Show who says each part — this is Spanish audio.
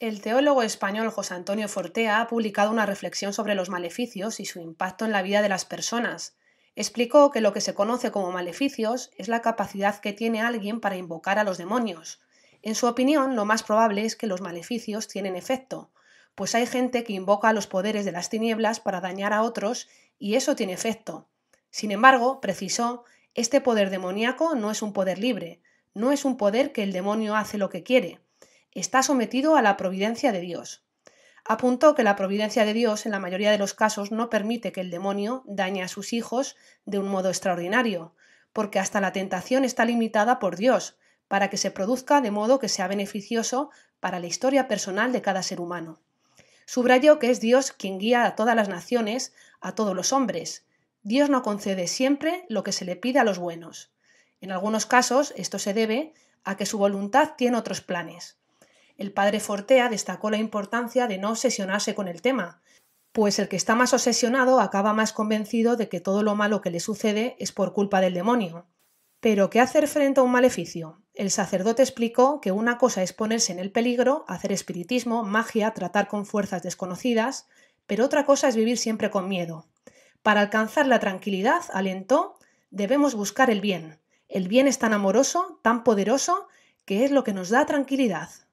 Speaker 1: El teólogo español José Antonio Fortea ha publicado una reflexión sobre los maleficios y su impacto en la vida de las personas. Explicó que lo que se conoce como maleficios es la capacidad que tiene alguien para invocar a los demonios. En su opinión, lo más probable es que los maleficios tienen efecto, pues hay gente que invoca a los poderes de las tinieblas para dañar a otros y eso tiene efecto. Sin embargo, precisó, este poder demoníaco no es un poder libre, no es un poder que el demonio hace lo que quiere está sometido a la providencia de Dios. Apuntó que la providencia de Dios en la mayoría de los casos no permite que el demonio dañe a sus hijos de un modo extraordinario, porque hasta la tentación está limitada por Dios, para que se produzca de modo que sea beneficioso para la historia personal de cada ser humano. Subrayó que es Dios quien guía a todas las naciones, a todos los hombres. Dios no concede siempre lo que se le pide a los buenos. En algunos casos esto se debe a que su voluntad tiene otros planes. El padre Fortea destacó la importancia de no obsesionarse con el tema, pues el que está más obsesionado acaba más convencido de que todo lo malo que le sucede es por culpa del demonio. Pero, ¿qué hacer frente a un maleficio? El sacerdote explicó que una cosa es ponerse en el peligro, hacer espiritismo, magia, tratar con fuerzas desconocidas, pero otra cosa es vivir siempre con miedo. Para alcanzar la tranquilidad, alentó, debemos buscar el bien. El bien es tan amoroso, tan poderoso, que es lo que nos da tranquilidad.